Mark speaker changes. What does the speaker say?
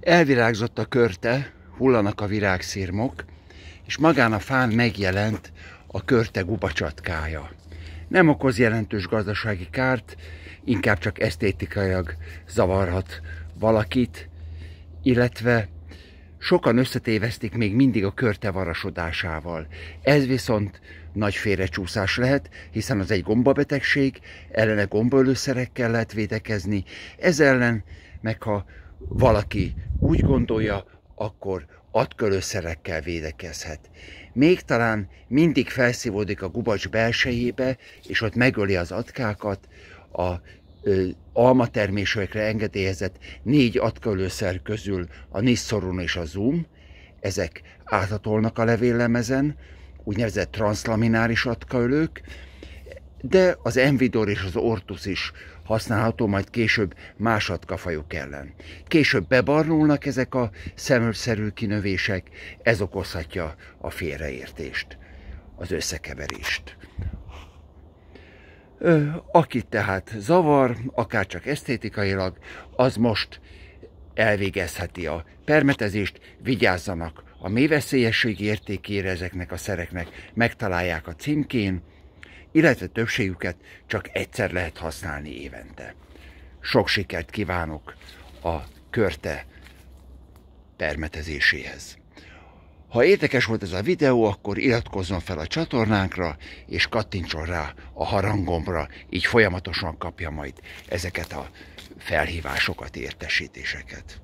Speaker 1: Elvirágzott a körte, hullanak a virágszirmok, és magán a fán megjelent a körte gubacsatkája. Nem okoz jelentős gazdasági kárt, inkább csak esztétikailag zavarhat valakit, illetve sokan összetévesztik még mindig a körte varasodásával. Ez viszont nagy félrecsúszás lehet, hiszen az egy gombabetegség, ellene gombölőszerekkel lehet védekezni, ez ellen meg ha valaki úgy gondolja, akkor atkölőszerekkel védekezhet. Még talán mindig felszívódik a gubacs belsejébe, és ott megöli az atkákat, a ö, almatermésőekre engedélyezett négy atkölőszer közül a nisszorun és a zoom, ezek áthatolnak a levéllemezen, úgynevezett translamináris atkaölők, de az Envidor és az Ortus is használható majd később másodkafajuk ellen. Később bebarnulnak ezek a szemölszerű kinövések, ez okozhatja a félreértést, az összekeverést. Akit tehát zavar, akár csak esztétikailag, az most elvégezheti a permetezést, vigyázzanak a mély veszélyesség értékére ezeknek a szereknek, megtalálják a címkén, illetve többségüket csak egyszer lehet használni évente. Sok sikert kívánok a körte permetezéséhez. Ha érdekes volt ez a videó, akkor iratkozzon fel a csatornánkra, és kattintson rá a harangomra, így folyamatosan kapja majd ezeket a felhívásokat, értesítéseket.